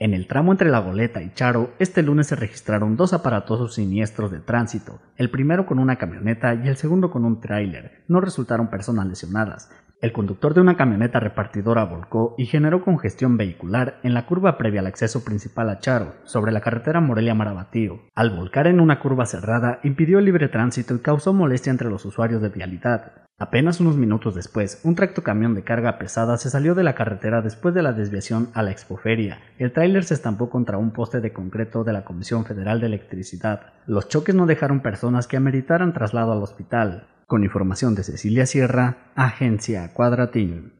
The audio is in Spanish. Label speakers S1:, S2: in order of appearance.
S1: En el tramo entre La Goleta y Charo, este lunes se registraron dos aparatosos siniestros de tránsito, el primero con una camioneta y el segundo con un tráiler. No resultaron personas lesionadas. El conductor de una camioneta repartidora volcó y generó congestión vehicular en la curva previa al acceso principal a Charo, sobre la carretera Morelia-Marabatío. Al volcar en una curva cerrada, impidió el libre tránsito y causó molestia entre los usuarios de vialidad. Apenas unos minutos después, un tractocamión de carga pesada se salió de la carretera después de la desviación a la expoferia. El tráiler se estampó contra un poste de concreto de la Comisión Federal de Electricidad. Los choques no dejaron personas que ameritaran traslado al hospital. Con información de Cecilia Sierra, Agencia Cuadratín.